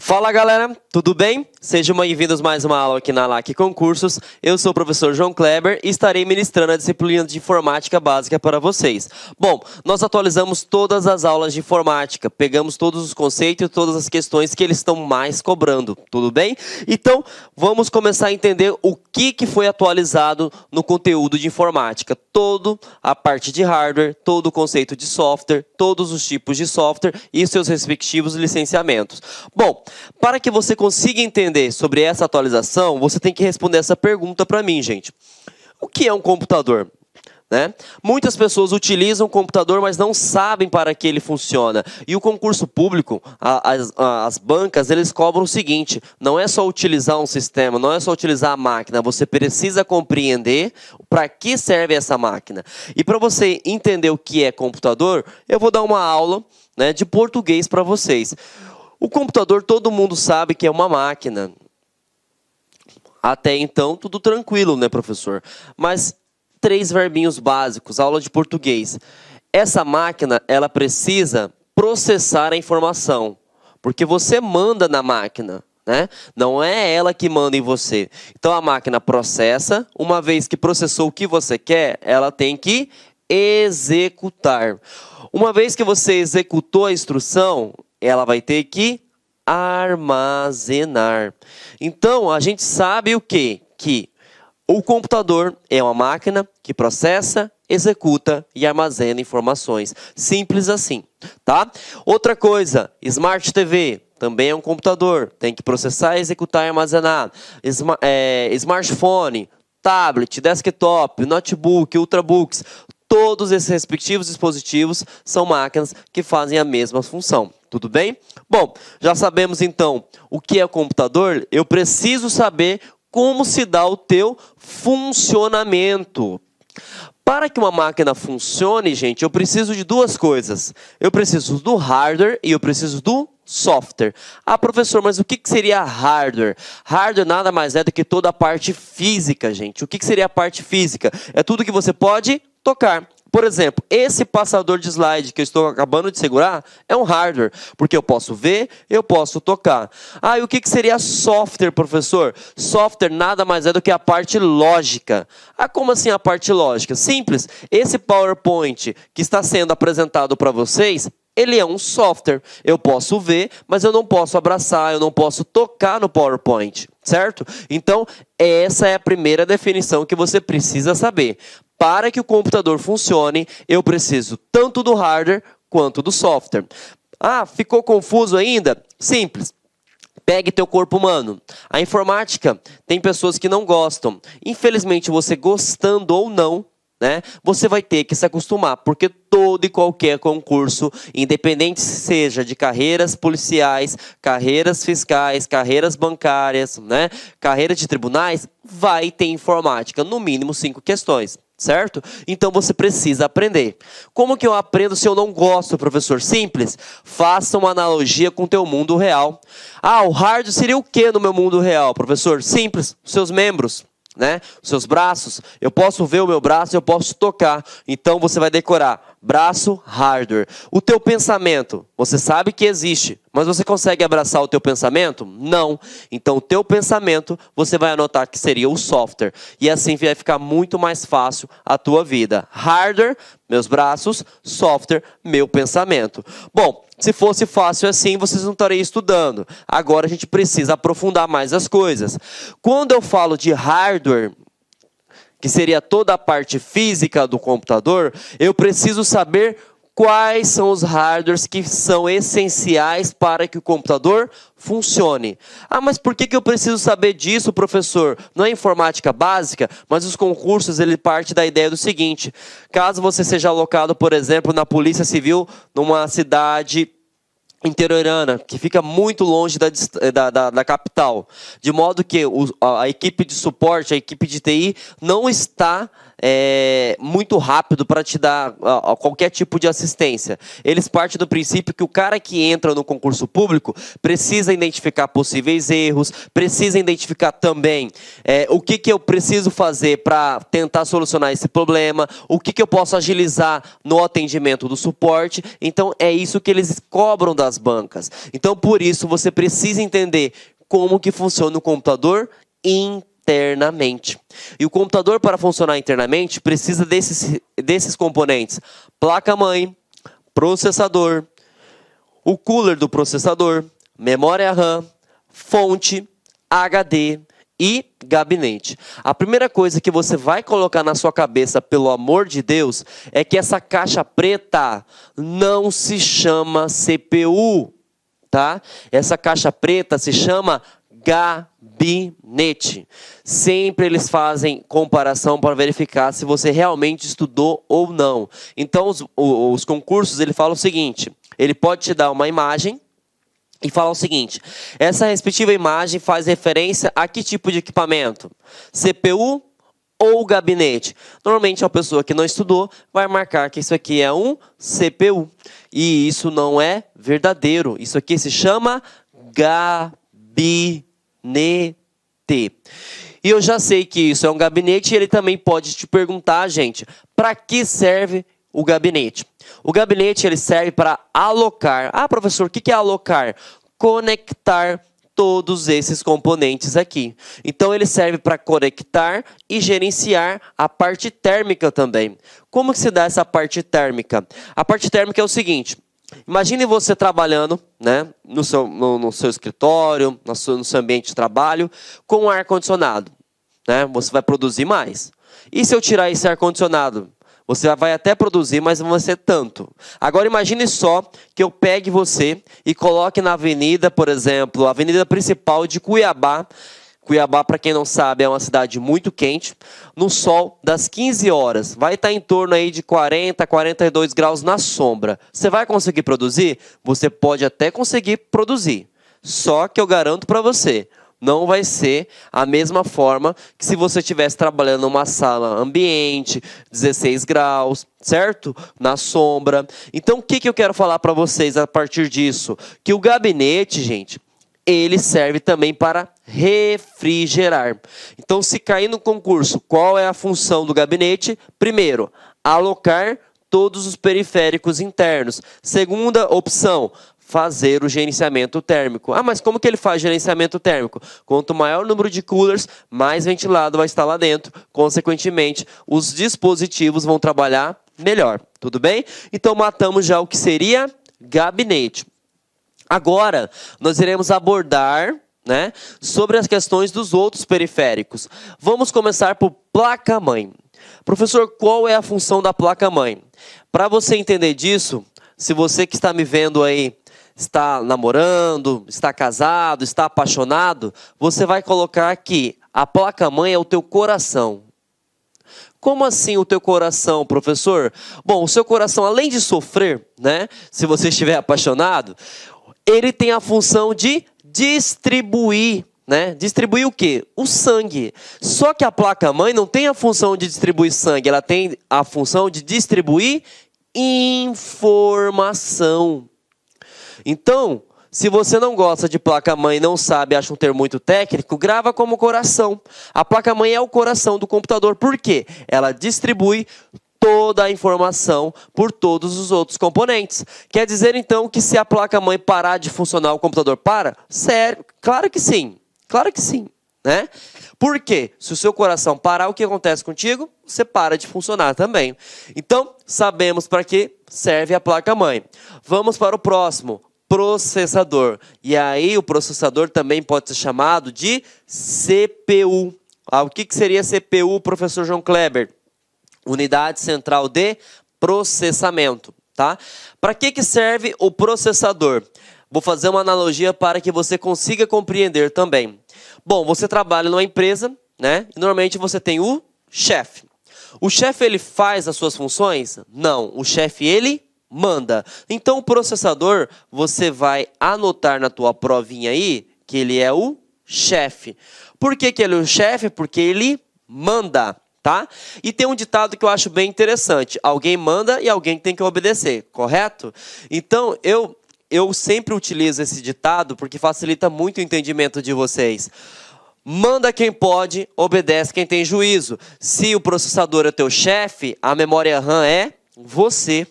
Fala galera, tudo bem? Sejam bem-vindos mais uma aula aqui na LAC Concursos. Eu sou o professor João Kleber e estarei ministrando a disciplina de informática básica para vocês. Bom, nós atualizamos todas as aulas de informática, pegamos todos os conceitos e todas as questões que eles estão mais cobrando, tudo bem? Então, vamos começar a entender o que, que foi atualizado no conteúdo de informática. Todo a parte de hardware, todo o conceito de software, todos os tipos de software e seus respectivos licenciamentos. Bom, para que você consiga entender sobre essa atualização, você tem que responder essa pergunta para mim, gente. O que é um computador? Né? Muitas pessoas utilizam o computador, mas não sabem para que ele funciona. E o concurso público, a, a, as, bancas, eles cobram o seguinte: não é só utilizar um sistema, não é só utilizar a máquina, você precisa compreender para que serve essa máquina. E para você entender o que é computador, eu vou dar uma aula né, de português para vocês. O computador todo mundo sabe que é uma máquina. Até então, tudo tranquilo, né, professor? Mas três verbinhos básicos, aula de português. Essa máquina, ela precisa processar a informação, porque você manda na máquina, né? Não é ela que manda em você. Então a máquina processa, uma vez que processou o que você quer, ela tem que executar. Uma vez que você executou a instrução, ela vai ter que armazenar. Então, a gente sabe o que? Que o computador é uma máquina que processa, executa e armazena informações. Simples assim, tá? Outra coisa, Smart TV também é um computador, tem que processar, executar e armazenar. é, smartphone, tablet, desktop, notebook, ultrabooks, Todos esses respectivos dispositivos são máquinas que fazem a mesma função. Tudo bem? Bom, já sabemos então o que é o computador. Eu preciso saber como se dá o teu funcionamento. Para que uma máquina funcione, gente, eu preciso de duas coisas. Eu preciso do hardware e eu preciso do software. Ah, professor, mas o que, seria hardware? Hardware nada mais é do que toda a parte física, gente. O que, que seria a parte física? É tudo que você pode tocar. Por exemplo, esse passador de slide que eu estou acabando de segurar é um hardware, porque eu posso ver, eu posso tocar. Ah, e o que, que seria software, professor? Software nada mais é do que a parte lógica. Ah, como assim a parte lógica? Simples. Esse PowerPoint que está sendo apresentado para vocês ele é um software. Eu posso ver, mas eu não posso abraçar, eu não posso tocar no PowerPoint, certo? Então, essa é a primeira definição que você precisa saber para que o computador funcione, eu preciso tanto do hardware quanto do software. Ah, ficou confuso ainda? Simples. Pegue teu corpo humano. A informática tem pessoas que não gostam. Infelizmente, você gostando ou não, né? Você vai ter que se acostumar, porque todo e qualquer concurso, independente seja de carreiras policiais, carreiras fiscais, carreiras bancárias, né? Carreira de tribunais, vai ter informática, no mínimo cinco questões certo? Então você precisa aprender. Como que eu aprendo se eu não gosto, professor? Simples. Faça uma analogia com o teu mundo real. Ah, o hard seria o que no meu mundo real, professor? Simples, seus membros. Né? Os seus braços, eu posso ver o meu braço, eu posso tocar. Então você vai decorar braço hardware. O teu pensamento, você sabe que existe, mas você consegue abraçar o teu pensamento? Não. Então o teu pensamento, você vai anotar que seria o software. E assim vai ficar muito mais fácil a tua vida. Hardware, meus braços, software, meu pensamento. Bom, se fosse fácil assim, vocês não estariam estudando. Agora a gente precisa aprofundar mais as coisas. Quando eu falo de hardware, que seria toda a parte física do computador, eu preciso saber quais são os hardwares que são essenciais para que o computador funcione. Ah, mas por que, que eu preciso saber disso, professor? Não é informática básica, mas os concursos ele parte da ideia do seguinte: caso você seja alocado, por exemplo, na Polícia Civil numa cidade interiorana, que fica muito longe da, da, da, da capital. De modo que o, a, a equipe de suporte, a equipe de TI, não está é, muito rápido para te dar a, a qualquer tipo de assistência. Eles partem do princípio que o cara que entra no concurso público precisa identificar possíveis erros, precisa identificar também é, o que, que eu preciso fazer para tentar solucionar esse problema, o que, que eu posso agilizar no atendimento do suporte. Então, é isso que eles cobram das bancas. Então, por isso, você precisa entender como que funciona o computador interno internamente E o computador, para funcionar internamente, precisa desses, desses componentes: placa-mãe, processador, o cooler do processador, memória RAM, fonte, HD e gabinete. A primeira coisa que você vai colocar na sua cabeça, pelo amor de Deus, é que essa caixa preta não se chama CPU, tá? Essa caixa preta se chama gabinete. Sempre eles fazem comparação para verificar se você realmente estudou ou não. Então, os, os concursos, ele fala o seguinte, ele pode te dar uma imagem, e falar o seguinte: essa respectiva imagem faz referência a que tipo de equipamento? CPU ou gabinete? Normalmente, uma pessoa que não estudou vai marcar que isso aqui é um CPU. E isso não é verdadeiro. Isso aqui se chama gabinete gabinete. E eu já sei que isso é um gabinete e ele também pode te perguntar, gente, para que serve o gabinete? O gabinete ele serve para alocar. Ah, professor, o que é alocar? Conectar todos esses componentes aqui. Então ele serve para conectar e gerenciar a parte térmica também. Como que se dá essa parte térmica? A parte térmica é o seguinte: Imagine você trabalhando né, no, seu, no, no seu escritório, no seu, no seu, ambiente de trabalho, com um ar-condicionado. Né? Você vai produzir mais. E se eu tirar esse ar-condicionado? Você vai até produzir, mas não vai ser tanto. Agora imagine só que eu pegue você e coloque na avenida, por exemplo, a avenida principal de Cuiabá, Cuiabá, para quem não sabe, é uma cidade muito quente. No sol, das 15 horas, vai estar tá em torno aí de 40, 42 graus na sombra. Você vai conseguir produzir? Você pode até conseguir produzir. Só que eu garanto para você, não vai ser a mesma forma que se você estivesse trabalhando numa sala ambiente, 16 graus, certo? Na sombra. Então, o que, que eu quero falar para vocês a partir disso? Que o gabinete, gente, ele serve também para refrigerar. Então, se cair no concurso, qual é a função do gabinete? Primeiro, alocar todos os periféricos internos. Segunda opção, fazer o gerenciamento térmico. Ah, mas como que ele faz gerenciamento térmico? Quanto maior o número de coolers, mais ventilado vai estar lá dentro. Consequentemente, os dispositivos vão trabalhar melhor. Tudo bem? Então matamos já o que seria gabinete. Agora, nós iremos abordar né, sobre as questões dos outros periféricos. Vamos começar por placa-mãe. Professor, qual é a função da placa-mãe? Para você entender disso, se você que está me vendo aí está namorando, está casado, está apaixonado, você vai colocar que a placa-mãe é o teu coração. Como assim o teu coração, professor? Bom, o seu coração, além de sofrer, né? Se você estiver apaixonado, ele tem a função de distribuir né? Distribuir o quê? O sangue. Só que a placa-mãe não tem a função de distribuir sangue, ela tem a função de distribuir informação. Então, se você não gosta de placa-mãe, não sabe, acha um termo muito técnico, grava como coração. A placa-mãe é o coração do computador. Por quê? Ela distribui toda a informação por todos os outros componentes. Quer dizer então que se a placa-mãe parar de funcionar, o computador para? Sério? Claro que sim. Claro que sim, né? Porque se o seu coração parar, o que acontece contigo? Você para de funcionar também. Então, sabemos para que serve a placa-mãe. Vamos para o próximo, processador. E aí o processador também pode ser chamado de CPU. Ah, o que, que seria CPU, professor João Kleber? unidade central de processamento. Tá? Para que, que serve o processador? Vou fazer uma analogia para que você consiga compreender também. Bom, você trabalha numa empresa, né? normalmente você tem o chefe. O chefe ele faz as suas funções? Não, o chefe ele manda. Então o processador você vai anotar na tua provinha aí que ele é o chefe. Por que, que ele é o chefe? Porque ele manda tá? E tem um ditado que eu acho bem interessante: alguém manda e alguém tem que obedecer, correto? Então, eu eu sempre utilizo esse ditado porque facilita muito o entendimento de vocês. Manda quem pode, obedece quem tem juízo. Se o processador é teu chefe, a memória RAM é você.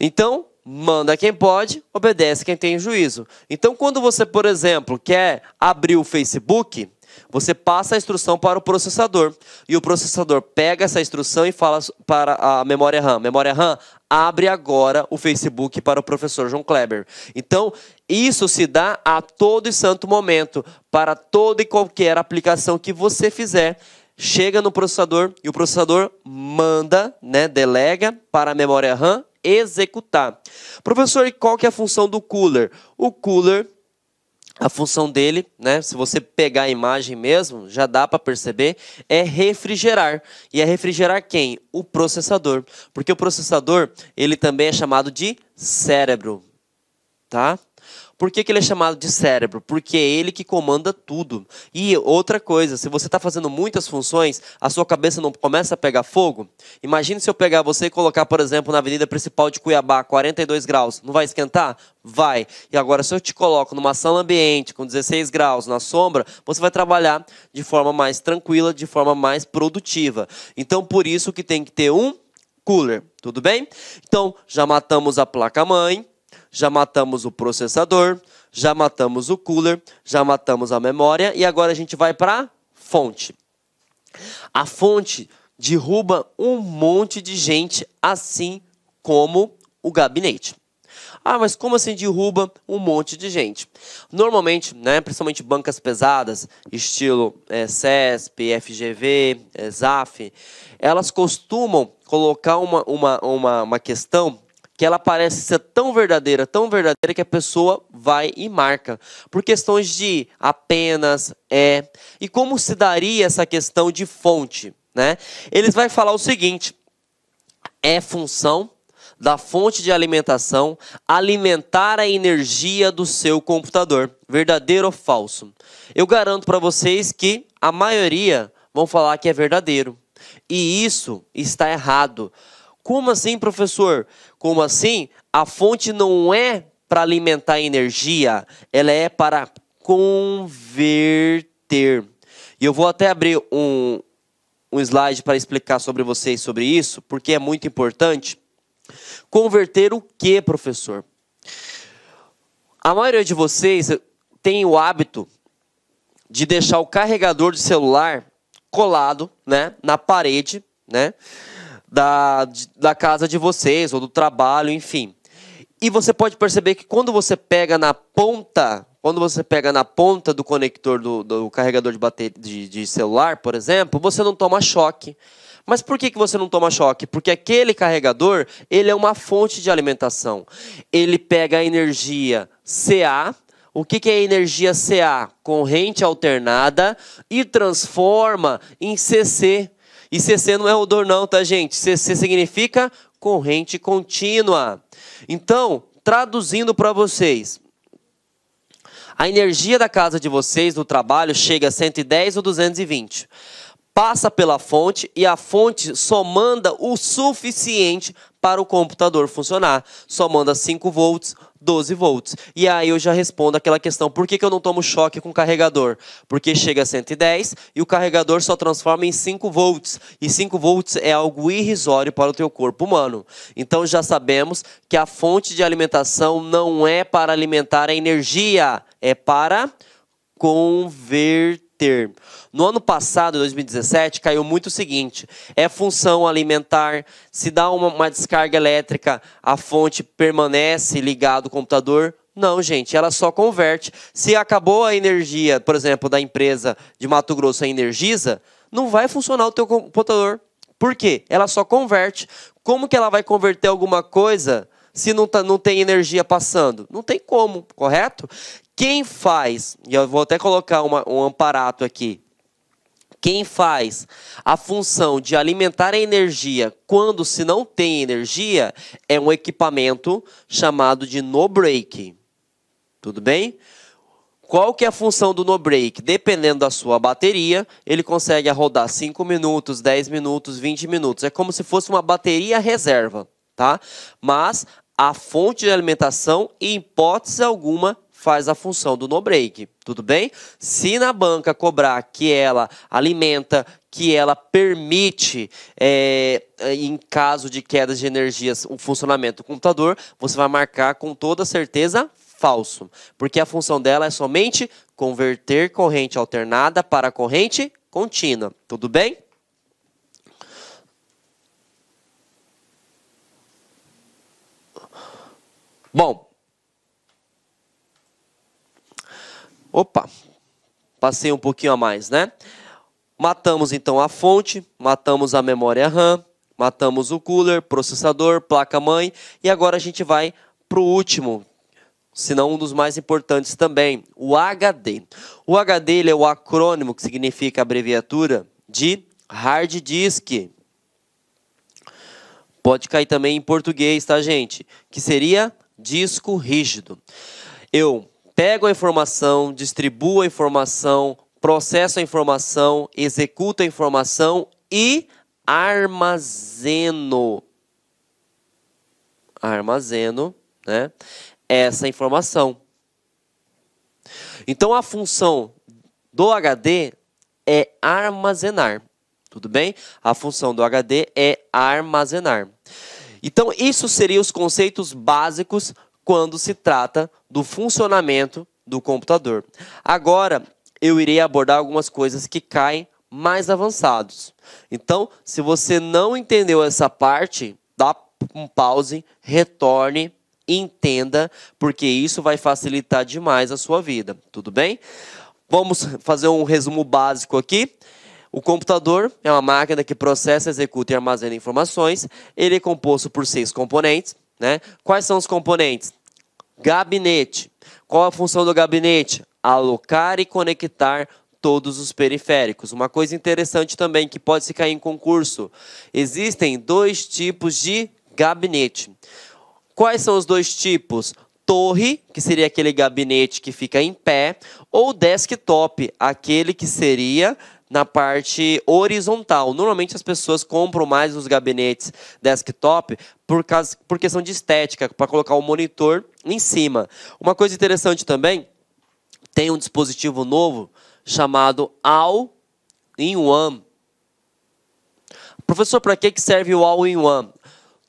Então, manda quem pode, obedece quem tem juízo. Então, quando você, por exemplo, quer abrir o Facebook, você passa a instrução para o processador. E o processador pega essa instrução e fala para a memória RAM. Memória RAM, abre agora o Facebook para o professor João Kleber. Então, isso se dá a todo e santo momento, para toda e qualquer aplicação que você fizer chega no processador e o processador manda, né, delega para a memória RAM executar. Professor, e qual que é a função do cooler? O cooler a função dele, né, se você pegar a imagem mesmo, já dá para perceber, é refrigerar. E é refrigerar quem? O processador. Porque o processador, ele também é chamado de cérebro, tá? Por que, que, ele é chamado de cérebro? Porque é ele que comanda tudo. E outra coisa, se você está fazendo muitas funções, a sua cabeça não começa a pegar fogo? Imagine se eu pegar você e colocar, por exemplo, na Avenida Principal de Cuiabá, 42 graus. Não vai esquentar? Vai. E agora, se eu te coloco numa sala ambiente com 16 graus na sombra, você vai trabalhar de forma mais tranquila, de forma mais produtiva. Então, por isso que tem que ter um cooler, tudo bem? Então, já matamos a placa-mãe já matamos o processador, já matamos o cooler, já matamos a memória e agora a gente vai para a fonte. A fonte derruba um monte de gente, assim como o gabinete. Ah, mas como assim derruba um monte de gente? Normalmente, né, principalmente bancas pesadas, estilo é, CESP, FGV, é, ZAF, elas costumam colocar uma, uma, uma, uma questão que ela parece ser tão verdadeira, tão verdadeira que a pessoa vai e marca. Por questões de apenas, é. E como se daria essa questão de fonte? Né? Eles vai falar o seguinte: é função da fonte de alimentação alimentar a energia do seu computador. Verdadeiro ou falso? Eu garanto para vocês que a maioria vão falar que é verdadeiro. E isso está errado. Como assim, professor? Como assim? A fonte não é para alimentar energia, ela é para converter. E eu vou até abrir um, um slide para explicar sobre vocês sobre isso, porque é muito importante. Converter o que, professor? A maioria de vocês tem o hábito de deixar o carregador do celular colado, né, na parede, né? da, da casa de vocês ou do trabalho, enfim. E você pode perceber que quando você pega na ponta, quando você pega na ponta do conector do, do carregador de, bateria, de, de celular, por exemplo, você não toma choque. Mas por que, que você não toma choque? Porque aquele carregador, ele é uma fonte de alimentação. Ele pega a energia CA, o que, que é energia CA? Corrente alternada, e transforma em CC, e CC não é odor não, tá gente? CC significa corrente contínua. Então, traduzindo para vocês, a energia da casa de vocês, do trabalho, chega a 110 ou 220. Passa pela fonte e a fonte só manda o suficiente para o computador funcionar. Só manda 5 volts, 12 volts. E aí eu já respondo aquela questão, por que, que eu não tomo choque com carregador? Porque chega a 110 e o carregador só transforma em 5 volts. E 5 volts é algo irrisório para o teu corpo humano. Então já sabemos que a fonte de alimentação não é para alimentar a energia, é para converter termo. No ano passado, 2017, caiu muito o seguinte: é função alimentar, se dá uma, uma descarga elétrica, a fonte permanece ligada ao computador, não, gente, ela só converte. Se acabou a energia, por exemplo, da empresa de Mato Grosso, a Energisa, não vai funcionar o teu computador. Por quê? Ela só converte. Como que ela vai converter alguma coisa se não, tá, não tem energia passando? Não tem como, correto? Quem faz, e eu vou até colocar uma, um amparato aqui, quem faz a função de alimentar a energia quando se não tem energia é um equipamento chamado de no-break. Tudo bem? Qual que é a função do no-break? Dependendo da sua bateria, ele consegue rodar 5 minutos, 10 minutos, 20 minutos. É como se fosse uma bateria reserva, tá? Mas a fonte de alimentação, em hipótese alguma, faz a função do no break, tudo bem? Se na banca cobrar que ela alimenta, que ela permite, é, é em caso de quedas de energias, o funcionamento do computador, você vai marcar com toda certeza falso, porque a função dela é somente converter corrente alternada para corrente contínua, tudo bem? Bom, Opa, passei um pouquinho a mais, né? Matamos então a fonte, matamos a memória RAM, matamos o cooler, processador, placa-mãe e agora a gente vai para o último, se não um dos mais importantes também, o HD. O HD ele é o acrônimo que significa abreviatura de hard disk. Pode cair também em português, tá, gente? Que seria disco rígido. Eu pego a informação, distribuo a informação, processo a informação, executo a informação e armazeno. Armazeno, né? Essa informação. Então a função do HD é armazenar. Tudo bem? A função do HD é armazenar. Então, isso seriam os conceitos básicos quando se trata do funcionamento do computador. Agora, eu irei abordar algumas coisas que caem mais avançados. Então, se você não entendeu essa parte, dá um pause, retorne, entenda, porque isso vai facilitar demais a sua vida, tudo bem? Vamos fazer um resumo básico aqui. O computador é uma máquina que processa, executa e armazena informações. Ele é composto por seis componentes: né? Quais são os componentes? Gabinete. Qual a função do gabinete? Alocar e conectar todos os periféricos. Uma coisa interessante também que pode se cair em concurso: existem dois tipos de gabinete. Quais são os dois tipos? Torre, que seria aquele gabinete que fica em pé, ou desktop, aquele que seria na parte horizontal. Normalmente as pessoas compram mais os gabinetes desktop por, causa, por questão de estética, para colocar o monitor em cima. Uma coisa interessante também, tem um dispositivo novo chamado All-in-One. Professor, para que, que serve o All-in-One?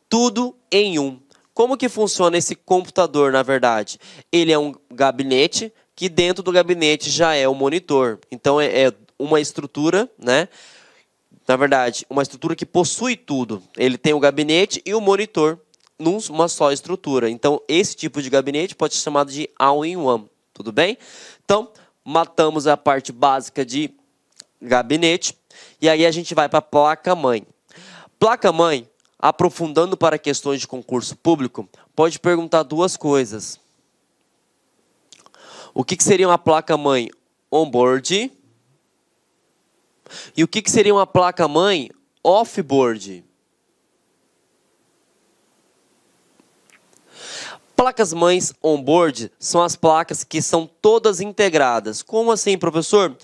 Tudo em um. Como que funciona esse computador, na verdade? Ele é um gabinete que dentro do gabinete já é o monitor. Então é, é uma estrutura, né? Na verdade, uma estrutura que possui tudo. Ele tem o gabinete e o monitor numa só estrutura. Então, esse tipo de gabinete pode ser chamado de all-in-one, tudo bem? Então, matamos a parte básica de gabinete e aí a gente vai para placa-mãe. Placa-mãe, aprofundando para questões de concurso público, pode perguntar duas coisas. O que, que seria uma placa-mãe? Onboard e o que, que seria uma placa-mãe off-board? Placas mães on-board são as placas que são todas integradas. Como assim, professor?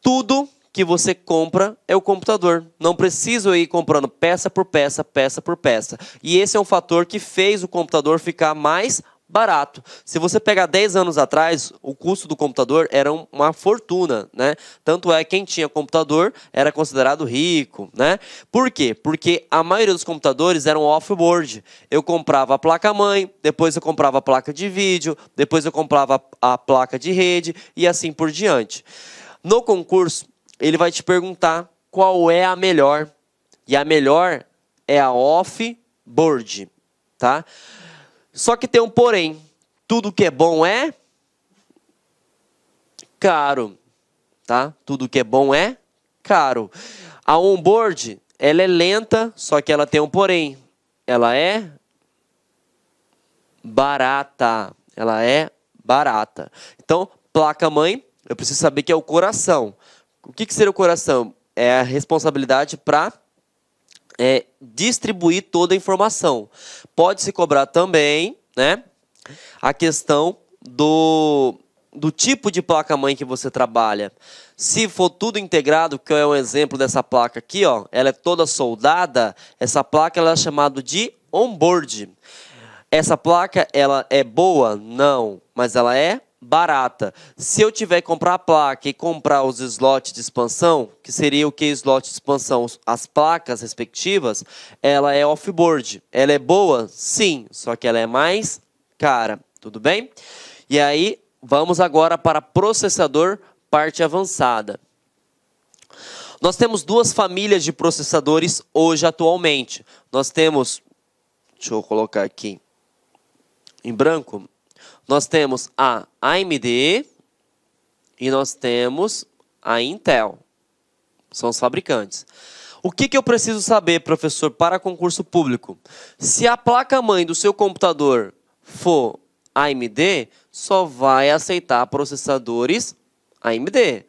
Tudo que você compra é o computador. Não preciso ir comprando peça por peça, peça por peça. E esse é um fator que fez o computador ficar mais barato. Se você pegar 10 anos atrás, o custo do computador era uma fortuna, né? Tanto é quem tinha computador era considerado rico, né? Por quê? Porque a maioria dos computadores eram off-board. Eu comprava a placa-mãe, depois eu comprava a placa de vídeo, depois eu comprava a placa de rede e assim por diante. No concurso, ele vai te perguntar qual é a melhor. E a melhor é a off-board, tá? Só que tem um porém. Tudo que é bom é caro, tá? Tudo que é bom é caro. A onboard, ela é lenta, só que ela tem um porém. Ela é barata. Ela é barata. Então, placa mãe, eu preciso saber que é o coração. O que, que seria o coração? É a responsabilidade para é, distribuir toda a informação. Pode-se cobrar também né, a questão do, do tipo de placa-mãe que você trabalha. Se for tudo integrado, que é um exemplo dessa placa aqui, ó, ela é toda soldada, essa placa ela é chamada de onboard. Essa placa ela é boa? Não, mas ela é barata. Se eu tiver que comprar a placa e comprar os slots de expansão, que seria o que slot de expansão, as placas respectivas, ela é off-board. Ela é boa? Sim, só que ela é mais cara, tudo bem? E aí, vamos agora para processador, parte avançada. Nós temos duas famílias de processadores hoje atualmente. Nós temos, deixa eu colocar aqui em branco, nós temos a AMD e nós temos a Intel. São os fabricantes. O que, que eu preciso saber, professor, para concurso público? Se a placa-mãe do seu computador for AMD, só vai aceitar processadores AMD.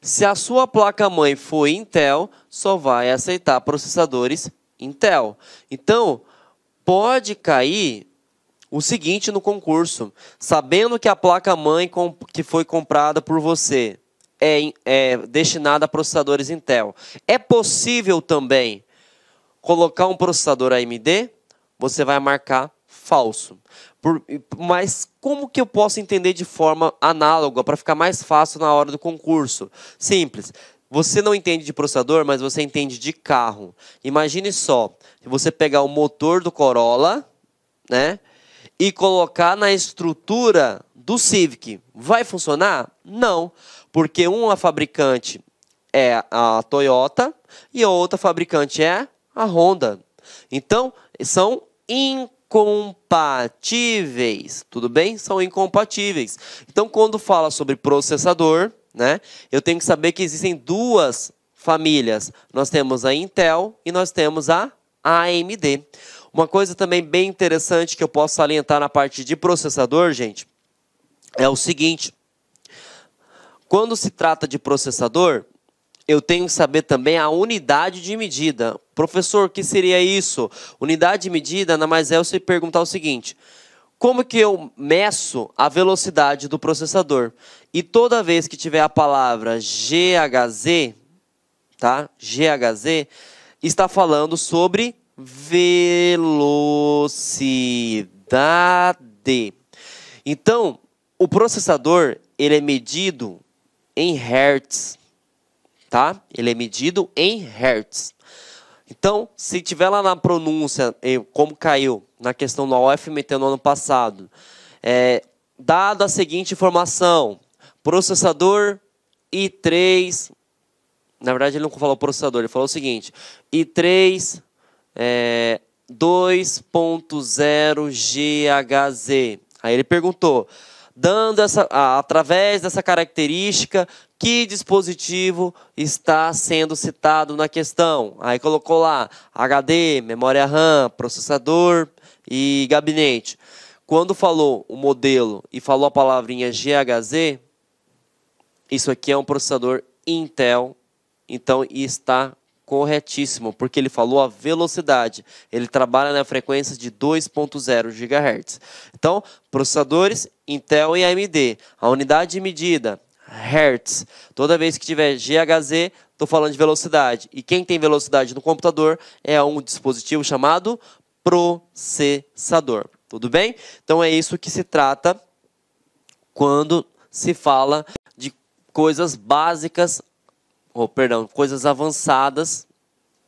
Se a sua placa-mãe for Intel, só vai aceitar processadores Intel. Então, pode cair o seguinte no concurso: sabendo que a placa-mãe que foi comprada por você é, é destinada a processadores Intel, é possível também colocar um processador AMD? Você vai marcar falso. Por, mas como que eu posso entender de forma análoga para ficar mais fácil na hora do concurso? Simples. Você não entende de processador, mas você entende de carro. Imagine só, você pegar o motor do Corolla, né? e colocar na estrutura do Civic. Vai funcionar? Não, porque uma fabricante é a Toyota e a outra fabricante é a Honda. Então, são incompatíveis, tudo bem? São incompatíveis. Então, quando fala sobre processador, né, eu tenho que saber que existem duas famílias. Nós temos a Intel e nós temos a AMD. Uma coisa também bem interessante que eu posso salientar na parte de processador, gente, é o seguinte: quando se trata de processador, eu tenho que saber também a unidade de medida. Professor, o que seria isso? Unidade de medida nada mais é você perguntar o seguinte: como que eu meço a velocidade do processador? E toda vez que tiver a palavra GHZ, tá? GHZ está falando sobre velocidade. Então, o processador ele é medido em hertz, tá? Ele é medido em hertz. Então, se tiver lá na pronúncia, eh, como caiu na questão da UFMT no ano passado, é, dado a seguinte informação, processador i3, na verdade ele não falou processador, ele falou o seguinte, i3 é, 2.0GHZ. Aí ele perguntou, dando essa, através dessa característica, que dispositivo está sendo citado na questão? Aí colocou lá HD, memória RAM, processador e gabinete. Quando falou o modelo e falou a palavrinha GHZ, isso aqui é um processador Intel, então está corretíssimo, porque ele falou a velocidade. Ele trabalha na frequência de 2.0 GHz. Então, processadores Intel e AMD, a unidade de medida Hertz. Toda vez que tiver GHz, estou falando de velocidade. E quem tem velocidade no computador é um dispositivo chamado processador. Tudo bem? Então é isso que se trata quando se fala de coisas básicas ou oh, perdão, coisas avançadas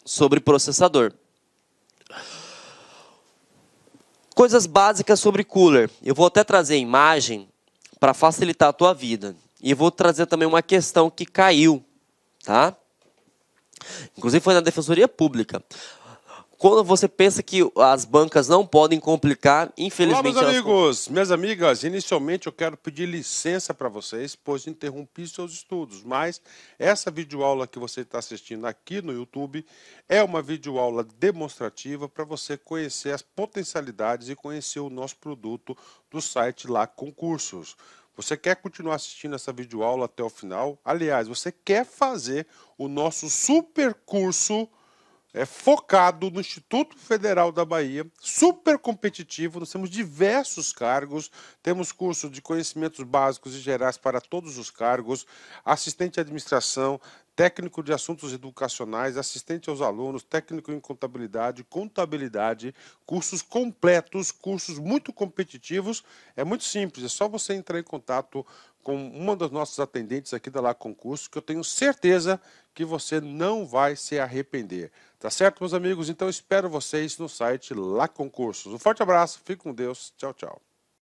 sobre processador. Coisas básicas sobre cooler. Eu vou até trazer imagem para facilitar a tua vida. E vou trazer também uma questão que caiu, tá? Inclusive foi na Defensoria Pública quando você pensa que as bancas não podem complicar, infelizmente. Olá, meus amigos, elas... minhas amigas, inicialmente eu quero pedir licença para vocês, pois interrompi seus estudos, mas essa videoaula que você está assistindo aqui no YouTube é uma videoaula demonstrativa para você conhecer as potencialidades e conhecer o nosso produto do site lá Concursos. Você quer continuar assistindo essa videoaula até o final? Aliás, você quer fazer o nosso super curso é, focado no Instituto Federal da Bahia, super competitivo. Nós temos diversos cargos, temos curso de conhecimentos básicos e gerais para todos os cargos, assistente de administração, técnico de assuntos educacionais, assistente aos alunos, técnico em contabilidade, contabilidade, cursos completos, cursos muito competitivos. É muito simples, é só você entrar em contato com uma das nossas atendentes aqui da Lá Concurso, que eu tenho certeza que você não vai se arrepender. Tá certo, meus amigos? Então espero vocês no site Lá Concursos. Um forte abraço, fique com Deus, tchau, tchau.